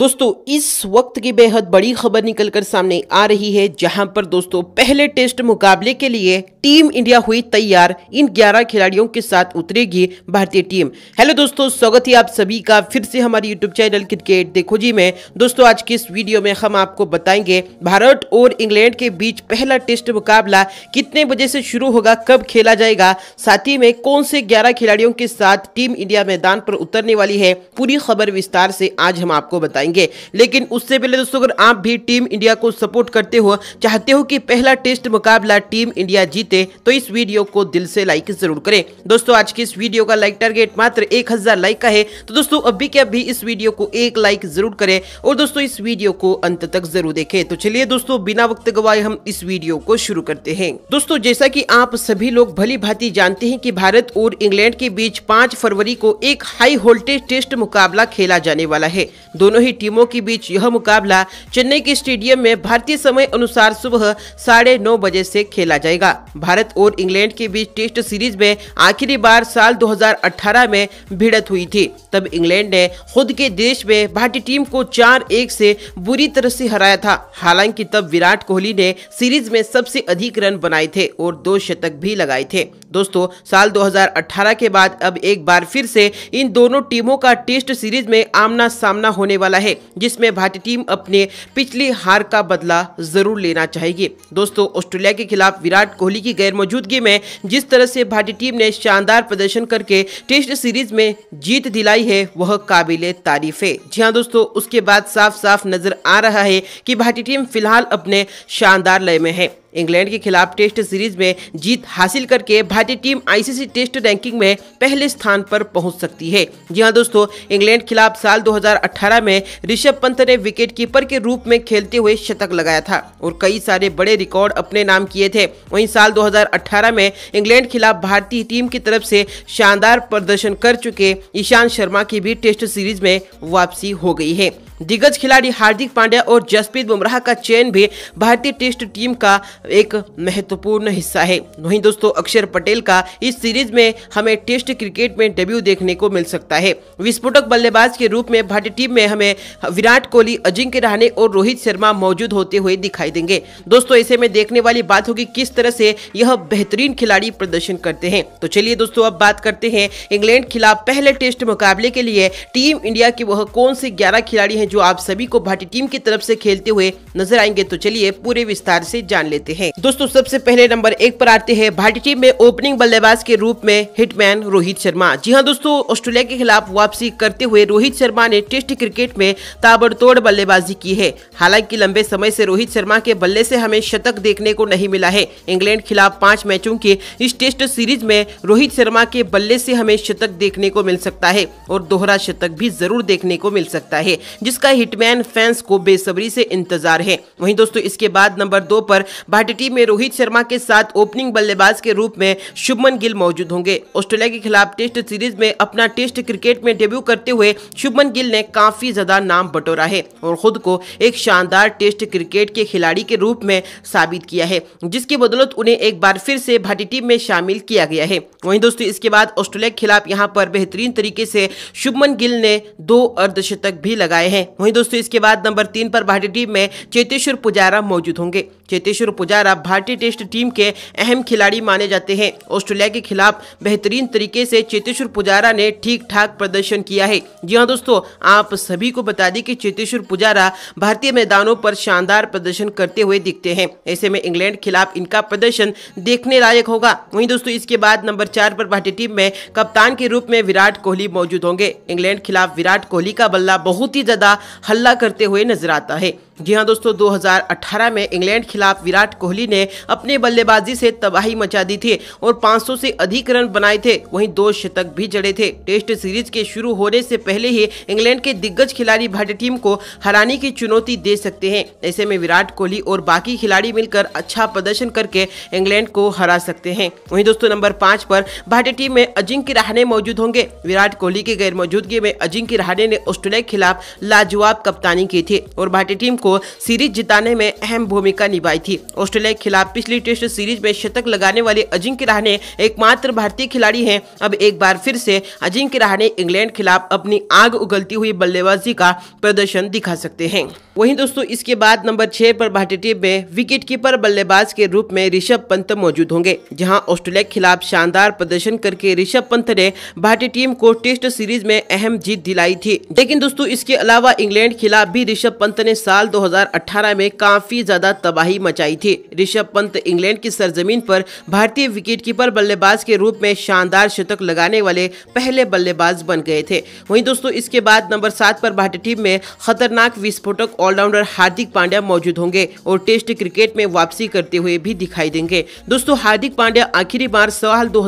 दोस्तों इस वक्त की बेहद बड़ी खबर निकलकर सामने आ रही है जहां पर दोस्तों पहले टेस्ट मुकाबले के लिए टीम इंडिया हुई तैयार इन 11 खिलाड़ियों के साथ उतरेगी भारतीय टीम हेलो दोस्तों स्वागत है आप सभी का फिर से हमारे यूट्यूब चैनल क्रिकेट देखो जी में दोस्तों आज की इस वीडियो में हम आपको बताएंगे भारत और इंग्लैंड के बीच पहला टेस्ट मुकाबला कितने बजे से शुरू होगा कब खेला जाएगा साथ ही में कौन से ग्यारह खिलाड़ियों के साथ टीम इंडिया मैदान पर उतरने वाली है पूरी खबर विस्तार से आज हम आपको बताएंगे करेंगे लेकिन उससे पहले दोस्तों अगर आप भी टीम इंडिया को सपोर्ट करते हो चाहते हो कि पहला टेस्ट मुकाबला टीम इंडिया जीते तो इस वीडियो को दिल से लाइक जरूर करें दोस्तों आज की इस वीडियो का लाइक टारगेट मात्र एक लाइक का है तो दोस्तों अभी के अभी इस वीडियो को एक लाइक जरूर करें और दोस्तों इस वीडियो को अंत तक जरूर देखें तो चलिए दोस्तों बिना वक्त गवाए हम इस वीडियो को शुरू करते हैं दोस्तों जैसा कि आप सभी लोग भली भांति जानते हैं कि भारत और इंग्लैंड के बीच पांच फरवरी को एक हाई वोल्टेज टेस्ट मुकाबला खेला जाने वाला है दोनों ही टीमों के बीच यह मुकाबला चेन्नई के स्टेडियम में भारतीय समय अनुसार सुबह साढ़े नौ बजे से खेला जाएगा भारत और इंग्लैंड के बीच टेस्ट सीरीज में आखिरी बार साल 2018 में भिड़त हुई थी तब इंग्लैंड ने खुद के देश में भारतीय टीम को चार एक से बुरी तरह से हराया था हालांकि तब विराट कोहली ने सीरीज में सबसे अधिक रन बनाए थे और दो शतक भी लगाए थे दोस्तों साल 2018 के बाद अब एक बार फिर से इन दोनों टीमों का टेस्ट सीरीज में आमना सामना होने वाला है जिसमें भारतीय टीम अपने पिछली हार का बदला जरूर लेना चाहेगी दोस्तों ऑस्ट्रेलिया के खिलाफ विराट कोहली की गैर मौजूदगी में जिस तरह से भारतीय टीम ने शानदार प्रदर्शन करके टेस्ट सीरीज में जीत दिलाई है वह काबिल तारीफ है जी हाँ दोस्तों उसके बाद साफ साफ नजर आ रहा है की भारतीय टीम फिलहाल अपने शानदार लय में है इंग्लैंड के खिलाफ टेस्ट सीरीज में जीत हासिल करके भारतीय टीम आईसीसी टेस्ट रैंकिंग में पहले स्थान पर पहुंच सकती है जी हाँ दोस्तों इंग्लैंड खिलाफ साल 2018 में ऋषभ पंत ने विकेट कीपर के रूप में खेलते हुए शतक लगाया था और कई सारे बड़े रिकॉर्ड अपने नाम किए थे वहीं साल 2018 में इंग्लैंड खिलाफ भारतीय टीम की तरफ से शानदार प्रदर्शन कर चुके ईशांत शर्मा की भी टेस्ट सीरीज में वापसी हो गई है दिग्गज खिलाड़ी हार्दिक पांड्या और जसप्रीत बुमराह का चयन भी भारतीय टेस्ट टीम का एक महत्वपूर्ण हिस्सा है वहीं दोस्तों अक्षर पटेल का इस सीरीज में हमें टेस्ट क्रिकेट में डेब्यू देखने को मिल सकता है विस्फोटक बल्लेबाज के रूप में भारतीय टीम में हमें विराट कोहली अजिंक्य रहाणे और रोहित शर्मा मौजूद होते हुए दिखाई देंगे दोस्तों ऐसे में देखने वाली बात होगी किस तरह से यह बेहतरीन खिलाड़ी प्रदर्शन करते हैं तो चलिए दोस्तों अब बात करते हैं इंग्लैंड खिलाफ पहले टेस्ट मुकाबले के लिए टीम इंडिया के वह कौन से ग्यारह खिलाड़ी हैं जो आप सभी को भाटी टीम की तरफ से खेलते हुए नजर आएंगे तो चलिए पूरे विस्तार से जान लेते हैं दोस्तों सबसे पहले नंबर एक पर आते हैं भाटी टीम में ओपनिंग बल्लेबाज के रूप में हिटमैन रोहित शर्मा जी हाँ दोस्तों ऑस्ट्रेलिया के खिलाफ वापसी करते हुए रोहित शर्मा ने टेस्ट क्रिकेट में ताबड़तोड़ बल्लेबाजी की है हालांकि लंबे समय ऐसी रोहित शर्मा के बल्ले ऐसी हमें शतक देखने को नहीं मिला है इंग्लैंड खिलाफ पांच मैचों के इस टेस्ट सीरीज में रोहित शर्मा के बल्ले ऐसी हमें शतक देखने को मिल सकता है और दोहरा शतक भी जरूर देखने को मिल सकता है जिस जिसका हिटमैन फैंस को बेसब्री से इंतजार है वहीं दोस्तों इसके बाद नंबर दो पर भारतीय टीम में रोहित शर्मा के साथ ओपनिंग बल्लेबाज के रूप में शुभमन गिल मौजूद होंगे ऑस्ट्रेलिया के खिलाफ टेस्ट सीरीज में अपना टेस्ट क्रिकेट में डेब्यू करते हुए शुभमन गिल ने काफी ज्यादा नाम बटोरा है और खुद को एक शानदार टेस्ट क्रिकेट के खिलाड़ी के रूप में साबित किया है जिसकी बदौलत उन्हें एक बार फिर से भारतीय टीम में शामिल किया गया है वहीं दोस्तों इसके बाद ऑस्ट्रेलिया के खिलाफ यहाँ पर बेहतरीन तरीके से शुभमन गिल ने दो अर्धशतक भी लगाए हैं वहीं दोस्तों इसके बाद नंबर तीन पर भारतीय टीम में चेतेश्वर पुजारा मौजूद होंगे चेतेश्वर पुजारा भारतीय टेस्ट टीम के अहम खिलाड़ी माने जाते हैं ऑस्ट्रेलिया के खिलाफ बेहतरीन तरीके से चेतेश्वर पुजारा ने ठीक ठाक प्रदर्शन किया है जी हाँ दोस्तों आप सभी को बता दें कि चेतेश्वर पुजारा भारतीय मैदानों पर शानदार प्रदर्शन करते हुए दिखते हैं ऐसे में इंग्लैंड खिलाफ इनका प्रदर्शन देखने लायक होगा वही दोस्तों इसके बाद नंबर चार पर भारतीय टीम में कप्तान के रूप में विराट कोहली मौजूद होंगे इंग्लैंड खिलाफ विराट कोहली का बल्ला बहुत ही ज्यादा का हल्ला करते हुए नजर आता है जी हाँ दोस्तों 2018 में इंग्लैंड खिलाफ विराट कोहली ने अपने बल्लेबाजी से तबाही मचा दी थी और 500 से अधिक रन बनाए थे वहीं दो शतक भी जड़े थे टेस्ट सीरीज के शुरू होने से पहले ही इंग्लैंड के दिग्गज खिलाड़ी भारतीय टीम को हराने की चुनौती दे सकते हैं ऐसे में विराट कोहली और बाकी खिलाड़ी मिलकर अच्छा प्रदर्शन करके इंग्लैंड को हरा सकते हैं वहीं दोस्तों नंबर पाँच पर भारतीय टीम में अजिंक्य रहाणे मौजूद होंगे विराट कोहली की गैर मौजूदगी में अजिंक्य रहाणे ने ऑस्ट्रेलिया के खिलाफ लाजवाब कप्तानी की थी और भारतीय टीम को सीरीज जिताने में अहम भूमिका निभाई थी ऑस्ट्रेलिया के खिलाफ पिछली टेस्ट सीरीज में शतक लगाने वाले अजिंक्य रहाणे एकमात्र भारतीय खिलाड़ी हैं अब एक बार फिर से अजिंक्य रहाणे इंग्लैंड खिलाफ अपनी आग उगलती हुई बल्लेबाजी का प्रदर्शन दिखा सकते हैं वहीं दोस्तों इसके बाद नंबर छह पर भारतीय टीम में विकेट कीपर बल्लेबाज के रूप में ऋषभ पंत मौजूद होंगे जहां ऑस्ट्रेलिया के खिलाफ शानदार प्रदर्शन करके ऋषभ पंत ने भारतीय टीम को टेस्ट सीरीज में अहम जीत दिलाई थी लेकिन दोस्तों इसके अलावा अलावा इंग्लैंड खिलाफ भी ऋषभ पंत ने साल 2018 में काफी ज्यादा तबाही मचाई थी ऋषभ पंत इंग्लैंड की सरजमीन पर भारतीय विकेटकीपर बल्लेबाज के रूप में शानदार शतक लगाने वाले पहले बल्लेबाज बन गए थे वहीं दोस्तों इसके बाद नंबर सात पर भारतीय टीम में खतरनाक विस्फोटक ऑलराउंडर हार्दिक पांड्या मौजूद होंगे और टेस्ट क्रिकेट में वापसी करते हुए भी दिखाई देंगे दोस्तों हार्दिक पांड्या आखिरी बार साल दो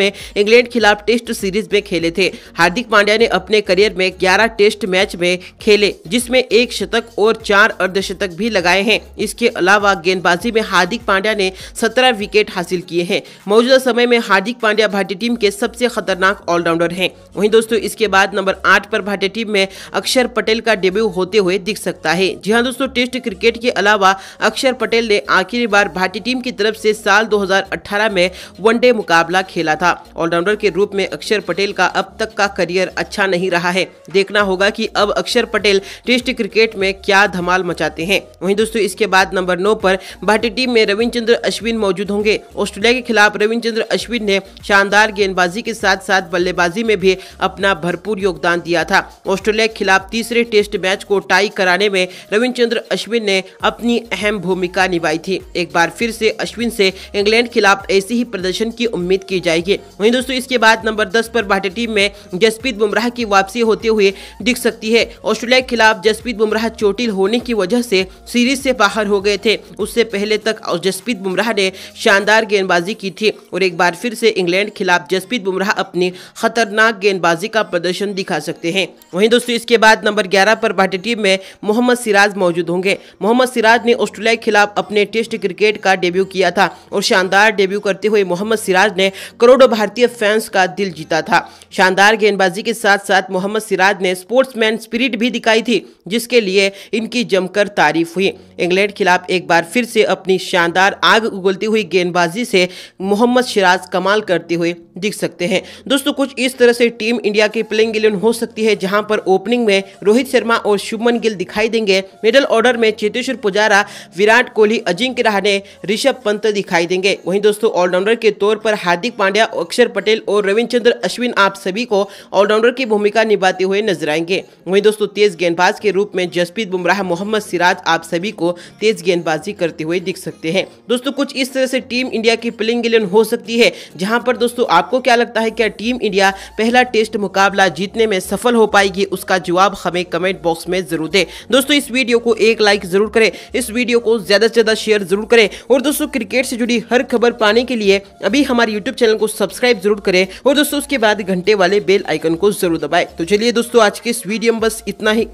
में इंग्लैंड खिलाफ टेस्ट सीरीज में खेले थे हार्दिक पांड्या ने अपने करियर में ग्यारह टेस्ट मैच में में खेले जिसमें एक शतक और चार अर्धशतक भी लगाए हैं इसके अलावा गेंदबाजी में हार्दिक पांड्या ने सत्रह विकेट हासिल किए हैं मौजूदा समय में हार्दिक पांड्या भारतीय टीम के सबसे खतरनाक ऑलराउंडर हैं वहीं दोस्तों इसके बाद नंबर आठ पर भारतीय टीम में अक्षर पटेल का डेब्यू होते हुए दिख सकता है जी हाँ दोस्तों टेस्ट क्रिकेट के अलावा अक्षर पटेल ने आखिरी बार भारतीय टीम की तरफ से साल 2018 में वनडे मुकाबला खेला था ऑलराउंडर के रूप में अक्षर पटेल का अब तक का करियर अच्छा नहीं रहा है देखना होगा कि अब अक्षर पटेल टेस्ट क्रिकेट में क्या धमाल मचाते हैं वहीं दोस्तों इसके बाद नंबर नौ पर भारतीय टीम में रविचंद्र अश्विन मौजूद होंगे ऑस्ट्रेलिया के खिलाफ रविचंद्र अश्विन ने शानदार गेंदबाजी के साथ साथ बल्लेबाजी में भी अपना भरपूर योगदान दिया था ऑस्ट्रेलिया के खिलाफ तीसरे टेस्ट मैच को टाई कराने में रविचंद्र अश्विन ने अपनी अहम भूमिका निभाई थी एक बार फिर से अश्विन से इंग्लैंड खिलाफ ऐसे ही प्रदर्शन की उम्मीद की जाएगी वहीं दोस्तों इसके बाद नंबर दस पर भारतीय टीम में जसप्रीत बुमराह की वापसी होते हुए दिख सकती है ऑस्ट्रेलिया के खिलाफ जसप्रीत बुमराह चोटिल होने की वजह से सीरीज से बाहर हो गए थे उससे पहले तक जसप्रीत बुमराह ने शानदार गेंदबाजी की थी और एक बार फिर से इंग्लैंड खिलाफ जसप्रीत बुमराह अपनी खतरनाक गेंदबाजी का प्रदर्शन दिखा सकते हैं वहीं दोस्तों इसके बाद नंबर ग्यारह पर भारतीय टीम में मोहम्मद सिराज मौजूद होंगे मोहम्मद सिराज ने ऑस्ट्रेलिया के खिलाफ अपने टेस्ट क्रिकेट का डेब्यू किया था और शानदार डेब्यू करते हुए मोहम्मद सिराज ने करोड़ों भारतीय फैंस का दिल जीता था शानदार गेंदबाजी के साथ साथ मोहम्मद सिराज ने स्पोर्ट्समैन स्पिरिट स्पिरिट भी दिखाई थी जिसके लिए इनकी जमकर तारीफ हुई इंग्लैंड खिलाफ एक बार फिर से अपनी शानदार आग उगलती हुई गेंदबाजी से मोहम्मद शिराज कमाल करते हुए दिख सकते हैं दोस्तों कुछ इस तरह से टीम इंडिया की प्लेइंग इलेवन हो सकती है जहां पर ओपनिंग में रोहित शर्मा और शुभमन गिल दिखाई देंगे मिडल ऑर्डर में चेतेश्वर पुजारा विराट कोहली अजिंक्य रहाणे ऋषभ पंत दिखाई देंगे वहीं दोस्तों ऑलराउंडर के तौर पर हार्दिक पांड्या अक्षर पटेल और रविचंद्र अश्विन आप सभी को ऑलराउंडर की भूमिका निभाते हुए नजर आएंगे वहीं दोस्तों तेज गेंदबाज के रूप में जसप्रीत बुमराह मोहम्मद सिराज आप सभी को तेज गेंदबाजी करते हुए दिख सकते हैं दोस्तों कुछ इस तरह से टीम इंडिया की प्लेइंग इलेवन हो सकती है जहां पर दोस्तों आपको क्या लगता है क्या टीम इंडिया पहला टेस्ट मुकाबला जीतने में सफल हो पाएगी उसका जवाब हमें कमेंट बॉक्स में जरूर दे दोस्तों इस वीडियो को एक लाइक जरूर करें इस वीडियो को ज्यादा से ज्यादा शेयर जरूर करें और दोस्तों क्रिकेट से जुड़ी हर खबर पाने के लिए अभी हमारे यूट्यूब चैनल को सब्सक्राइब जरूर करें और दोस्तों उसके बाद घंटे वाले बेल आइकन को जरूर दबाएं तो चलिए दोस्तों आज के इस वीडियो में बस इतना ही